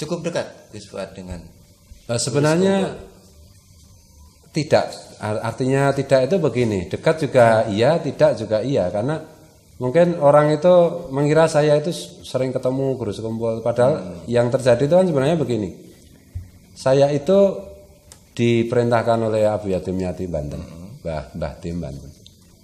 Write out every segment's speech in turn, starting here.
Cukup dekat Gus Fuad dengan eh, sebenarnya tidak artinya tidak itu begini dekat juga hmm. iya tidak juga iya karena mungkin orang itu mengira saya itu sering ketemu guru sekumpul padahal hmm. yang terjadi itu kan sebenarnya begini saya itu diperintahkan oleh Abu Yatim Yati Banten hmm. Bah Bah Tim Banten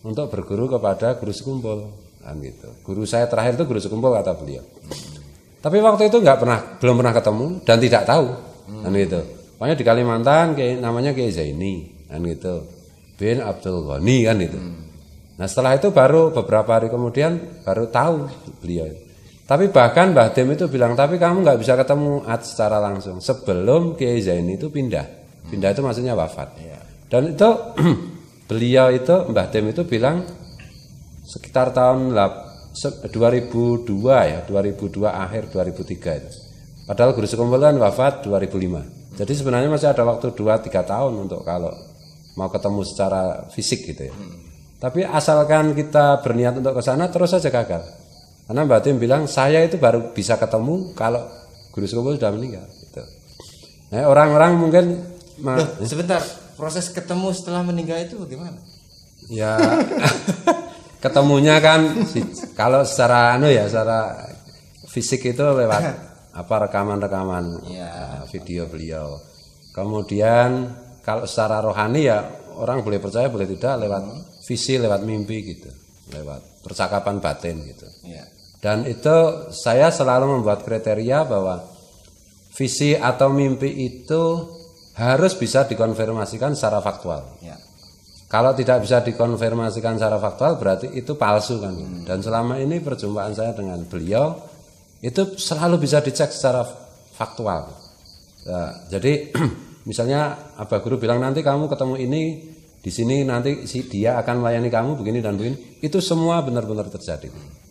untuk berguru kepada guru sekumpul kan gitu guru saya terakhir itu guru sekumpul kata beliau hmm. Tapi waktu itu nggak pernah, belum pernah ketemu dan tidak tahu, hmm. kan gitu. Pokoknya di Kalimantan kayak namanya kayak Zaini, kan gitu. Bin Abdul Ghani kan itu. Hmm. Nah setelah itu baru beberapa hari kemudian baru tahu beliau. Tapi bahkan Mbah Dem itu bilang, tapi kamu nggak bisa ketemu Ad secara langsung sebelum Kiai Zaini itu pindah. Hmm. Pindah itu maksudnya wafat. Iya. Dan itu beliau itu Mbah Dem itu bilang sekitar tahun 2002 ya, 2002 akhir 2003 itu. Padahal guru sekumpulan kan wafat 2005. Jadi sebenarnya masih ada waktu 2 3 tahun untuk kalau mau ketemu secara fisik gitu ya. Tapi asalkan kita berniat untuk ke sana terus saja gagal. Karena Mbak Tim bilang saya itu baru bisa ketemu kalau guru sekumpul sudah meninggal gitu. Nah, orang-orang mungkin Loh, sebentar, proses ketemu setelah meninggal itu bagaimana? Ya ketemunya kan si, kalau secara anu ya secara fisik itu lewat apa rekaman-rekaman uh, video beliau. Kemudian kalau secara rohani ya orang boleh percaya boleh tidak lewat hmm. visi lewat mimpi gitu, lewat percakapan batin gitu. yeah. Dan itu saya selalu membuat kriteria bahwa visi atau mimpi itu harus bisa dikonfirmasikan secara faktual. yeah. Kalau tidak bisa dikonfirmasikan secara faktual berarti itu palsu kan. Hmm. Dan selama ini perjumpaan saya dengan beliau itu selalu bisa dicek secara faktual. Ya, jadi misalnya Abah Guru bilang nanti kamu ketemu ini di sini nanti si dia akan melayani kamu begini dan begini. Itu semua benar-benar terjadi.